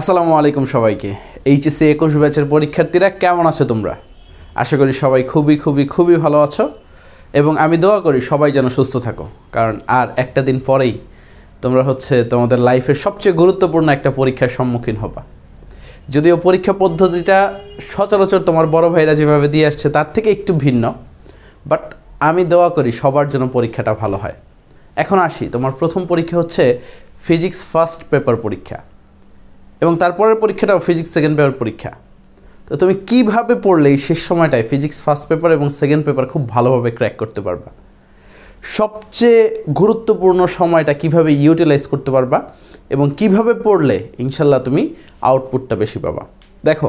আসসালামু আলাইকুম সবাইকে এইচএসসি একুশ ব্যাচের পরীক্ষার্থীরা কেমন আছো তোমরা আশা করি সবাই খুবই খুবই খুবই ভালো আছো এবং আমি দোয়া করি সবাই যেন সুস্থ থাকো কারণ আর একটা দিন পরেই তোমরা হচ্ছে তোমাদের লাইফের সবচেয়ে গুরুত্বপূর্ণ একটা পরীক্ষার সম্মুখীন হবা যদিও পরীক্ষা পদ্ধতিটা সচরাচর তোমার বড় ভাইরা যেভাবে দিয়ে আসছে তার থেকে একটু ভিন্ন বাট আমি দোয়া করি সবার জন্য পরীক্ষাটা ভালো হয় এখন আসি তোমার প্রথম পরীক্ষা হচ্ছে ফিজিক্স ফার্স্ট পেপার পরীক্ষা এবং তারপরের পরীক্ষাটাও ফিজিক্স সেকেন্ড পেপার পরীক্ষা তো তুমি কিভাবে পড়লে এই শেষ সময়টায় ফিজিক্স ফার্স্ট পেপার এবং সেকেন্ড পেপার খুব ভালোভাবে ক্র্যাক করতে পারবা সবচেয়ে গুরুত্বপূর্ণ সময়টা কিভাবে ইউটিলাইজ করতে পারবা এবং কিভাবে পড়লে ইনশাল্লাহ তুমি আউটপুটটা বেশি পাবা দেখো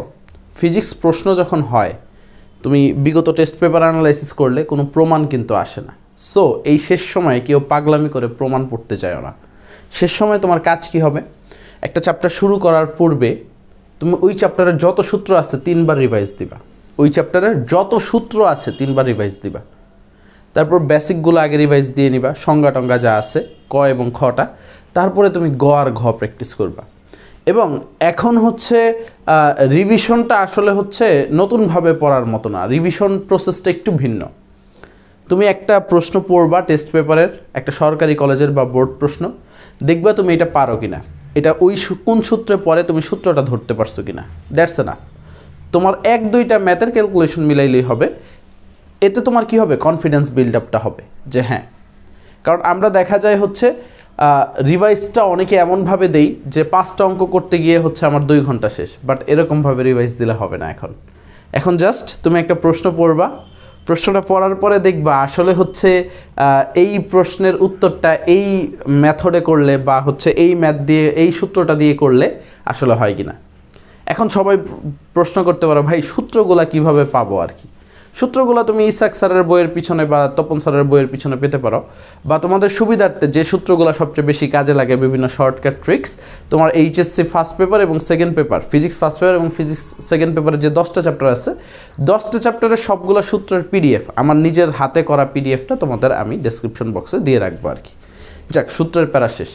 ফিজিক্স প্রশ্ন যখন হয় তুমি বিগত টেস্ট পেপার অ্যানালাইসিস করলে কোনো প্রমাণ কিন্তু আসে না সো এই শেষ সময়ে কেউ পাগলামি করে প্রমাণ পড়তে চায় না শেষ সময় তোমার কাজ কি হবে একটা চ্যাপ্টার শুরু করার পূর্বে তুমি ওই চ্যাপ্টারের যত সূত্র আছে তিনবার রিভাইজ দিবা ওই চ্যাপ্টারের যত সূত্র আছে তিনবার রিভাইজ দিবা তারপর বেসিকগুলো আগে রিভাইজ দিয়ে নিবা সংজ্ঞা টঙ্গা যা আছে ক এবং খটা তারপরে তুমি গ আর ঘ প্র্যাকটিস করবা এবং এখন হচ্ছে রিভিশনটা আসলে হচ্ছে নতুনভাবে পড়ার মতো না রিভিশন প্রসেসটা একটু ভিন্ন তুমি একটা প্রশ্ন পড়বা টেস্ট পেপারের একটা সরকারি কলেজের বা বোর্ড প্রশ্ন দেখবা তুমি এটা পারো কিনা এটা ওই কোন সূত্রে পরে তুমি সূত্রটা ধরতে পারছো কি না দ্যাটস এনাফ তোমার এক দুইটা ম্যাথের ক্যালকুলেশন মিলাইলেই হবে এতে তোমার কি হবে কনফিডেন্স বিল্ড আপটা হবে যে হ্যাঁ কারণ আমরা দেখা যায় হচ্ছে রিভাইজটা অনেকে এমনভাবে দেই যে পাঁচটা অঙ্ক করতে গিয়ে হচ্ছে আমার দুই ঘন্টা শেষ বাট এরকমভাবে রিভাইজ দিলে হবে না এখন এখন জাস্ট তুমি একটা প্রশ্ন পড়বা প্রশ্নটা পড়ার পরে দেখবা আসলে হচ্ছে এই প্রশ্নের উত্তরটা এই মেথডে করলে বা হচ্ছে এই ম্যাথ দিয়ে এই সূত্রটা দিয়ে করলে আসলে হয় কি না এখন সবাই প্রশ্ন করতে পারো ভাই সূত্রগুলা কিভাবে পাবো আর কি সূত্রগুলো তুমি ইসাক স্যারের বইয়ের পিছনে বা তপন স্যারের বইয়ের পিছনে পেতে পারো বা তোমাদের সুবিধার্থে যে সূত্রগুলো সবচেয়ে বেশি কাজে লাগে বিভিন্ন শর্টকাট ট্রিক্স তোমার এইচএসসি ফার্স্ট পেপার এবং second paper physics first paper এবং ফিজিক্স সেকেন্ড পেপারে যে দশটা চ্যাপ্টার আছে দশটা চ্যাপ্টারের সবগুলো সূত্রের পিডিএফ আমার নিজের হাতে করা পিডিএফটা তোমাদের আমি ডেসক্রিপশন বক্সে দিয়ে রাখবো আর কি যাক সূত্রের প্যারা শেষ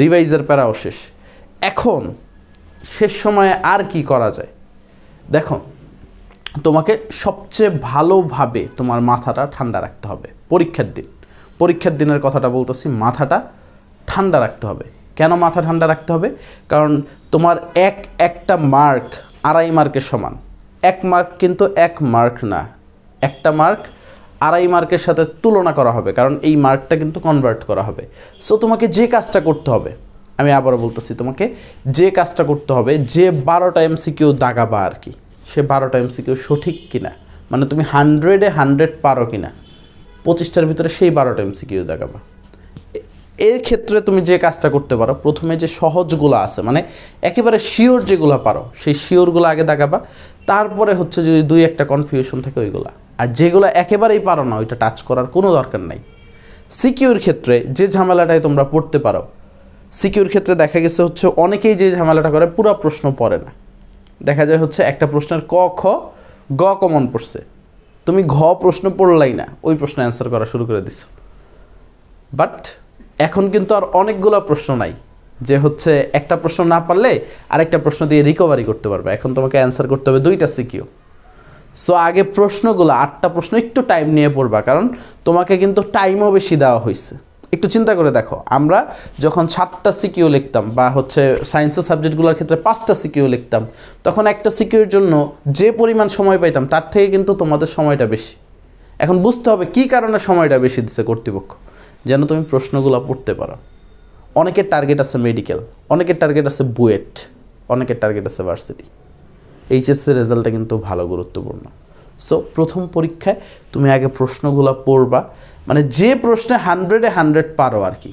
রিভাইজের প্যারাও শেষ এখন শেষ সময়ে আর কি করা যায় দেখো তোমাকে সবচেয়ে ভালোভাবে তোমার মাথাটা ঠান্ডা রাখতে হবে পরীক্ষার দিন পরীক্ষার দিনের কথাটা বলতেছি মাথাটা ঠান্ডা রাখতে হবে কেন মাথা ঠান্ডা রাখতে হবে কারণ তোমার এক একটা মার্ক আড়াই মার্কের সমান এক মার্ক কিন্তু এক মার্ক না একটা মার্ক আড়াই মার্কের সাথে তুলনা করা হবে কারণ এই মার্কটা কিন্তু কনভার্ট করা হবে সো তোমাকে যে কাজটা করতে হবে আমি আবারও বলতেছি তোমাকে যে কাজটা করতে হবে যে বারোটা এমসিকিউ দাগাবা আর কি সে বারোটা এমসিকিউ সঠিক কিনা মানে তুমি হান্ড্রেডে হান্ড্রেড পারো কিনা পঁচিশটার ভিতরে সেই বারোটা এমসিকিউ দেখাবা এর ক্ষেত্রে তুমি যে কাজটা করতে পারো প্রথমে যে সহজগুলো আছে মানে একেবারে শিওর যেগুলো পারো সেই শিওরগুলো আগে দেখাবা তারপরে হচ্ছে যদি দুই একটা কনফিউশন থাকে ওইগুলা আর যেগুলো একেবারেই পারো না ওইটা টাচ করার কোনো দরকার নাই সিকিউর ক্ষেত্রে যে ঝামেলাটায় তোমরা পড়তে পারো সিকিউর ক্ষেত্রে দেখা গেছে হচ্ছে অনেকেই যে ঝামেলাটা করে পুরো প্রশ্ন পড়ে না দেখা যায় হচ্ছে একটা প্রশ্নের ক খ গ কমন পড়ছে তুমি ঘ প্রশ্ন পড়লাই না ওই প্রশ্ন অ্যান্সার করা শুরু করে দিছ বাট এখন কিন্তু আর অনেকগুলো প্রশ্ন নাই যে হচ্ছে একটা প্রশ্ন না পারলে আরেকটা প্রশ্ন দিয়ে রিকভারি করতে পারবে এখন তোমাকে অ্যান্সার করতে হবে দুইটা সিকিউ সো আগে প্রশ্নগুলো আটটা প্রশ্ন একটু টাইম নিয়ে পড়বা কারণ তোমাকে কিন্তু টাইমও বেশি দেওয়া হয়েছে একটু চিন্তা করে দেখো আমরা যখন সাতটা সিকিউ লিখতাম বা হচ্ছে সায়েন্সের সাবজেক্টগুলোর ক্ষেত্রে পাঁচটা সিকিউ লিখতাম তখন একটা সিকিউর জন্য যে পরিমাণ সময় পাইতাম তার থেকে কিন্তু তোমাদের সময়টা বেশি এখন বুঝতে হবে কি কারণে সময়টা বেশি দিচ্ছে কর্তৃপক্ষ যেন তুমি প্রশ্নগুলো পড়তে পারো অনেকের টার্গেট আছে মেডিকেল অনেকের টার্গেট আছে বুয়েট অনেকের টার্গেট আছে ভার্সিটি এইচএসসি রেজাল্টটা কিন্তু ভালো গুরুত্বপূর্ণ সো প্রথম পরীক্ষায় তুমি আগে প্রশ্নগুলো পড়বা মানে যে প্রশ্নে হান্ড্রেডে হান্ড্রেড পারো আর কি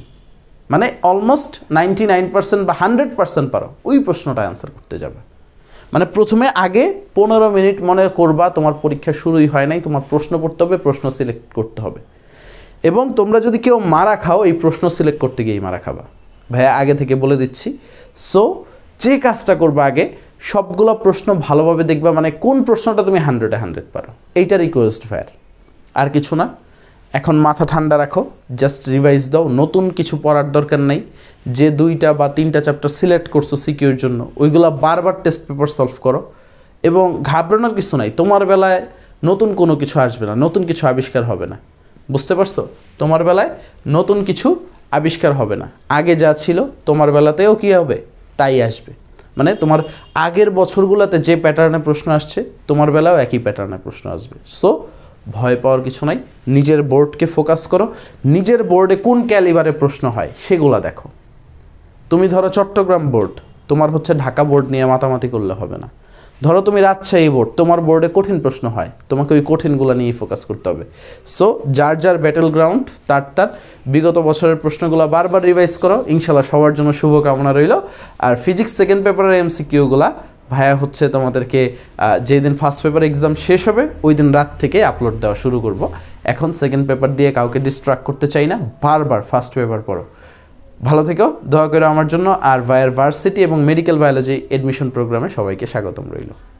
মানে অলমোস্ট নাইনটি নাইন পার্সেন্ট বা হান্ড্রেড পার্সেন্ট পারো ওই প্রশ্নটা অ্যান্সার করতে যাবে মানে প্রথমে আগে পনেরো মিনিট মনে করবা তোমার পরীক্ষা শুরুই হয় নাই তোমার প্রশ্ন পড়তে হবে প্রশ্ন সিলেক্ট করতে হবে এবং তোমরা যদি কেউ মারা খাও এই প্রশ্ন সিলেক্ট করতে গিয়েই মারা খাবা ভাইয়া আগে থেকে বলে দিচ্ছি সো যে কাজটা করবা আগে সবগুলো প্রশ্ন ভালোভাবে দেখবা মানে কোন প্রশ্নটা তুমি হান্ড্রেডে হান্ড্রেড পারো এইটা রিকোয়েস্ট ফায়ার আর কিছু না এখন মাথা ঠান্ডা রাখো জাস্ট রিভাইজ দাও নতুন কিছু পড়ার দরকার নাই যে দুইটা বা তিনটা চ্যাপ্টার সিলেক্ট করছো সিকিউর জন্য ওইগুলো বারবার টেস্ট পেপার সলভ করো এবং ঘাবড়ানোর কিছু নাই তোমার বেলায় নতুন কোনো কিছু আসবে না নতুন কিছু আবিষ্কার হবে না বুঝতে পারছো তোমার বেলায় নতুন কিছু আবিষ্কার হবে না আগে যা ছিল তোমার বেলাতেও কী হবে তাই আসবে মানে তোমার আগের বছরগুলোতে যে প্যাটার্নে প্রশ্ন আসছে তোমার বেলাও একই প্যাটার্নে প্রশ্ন আসবে সো ভয় পাওয়ার কিছু নাই নিজের বোর্ডকে ফোকাস করো নিজের বোর্ডে কোন ক্যালিবারে প্রশ্ন হয় সেগুলো দেখো তুমি ধরো চট্টগ্রাম বোর্ড তোমার হচ্ছে ঢাকা বোর্ড নিয়ে মাতামাতি করলে হবে না ধরো তুমি রাজশাহী বোর্ড তোমার বোর্ডে কঠিন প্রশ্ন হয় তোমাকে ওই কঠিনগুলো নিয়েই ফোকাস করতে হবে সো যার যার ব্যাটেল গ্রাউন্ড তার তার বিগত বছরের প্রশ্নগুলো বারবার রিভাইজ করো ইনশাল্লাহ সবার জন্য শুভকামনা রইল আর ফিজিক্স সেকেন্ড পেপারের এমসিকিউগুলা ভায়া হচ্ছে তোমাদেরকে যেদিন ফার্স্ট পেপার এক্সাম শেষ হবে ওই দিন রাত থেকে আপলোড দেওয়া শুরু করব এখন সেকেন্ড পেপার দিয়ে কাউকে ডিস্ট্রাক্ট করতে চাই না বারবার ফার্স্ট পেপার পড়ো ভালো থেকো দোয়া করে আমার জন্য আর ভায়ার ভার্সিটি এবং মেডিকেল বায়োলজি এডমিশন প্রোগ্রামে সবাইকে স্বাগতম রইল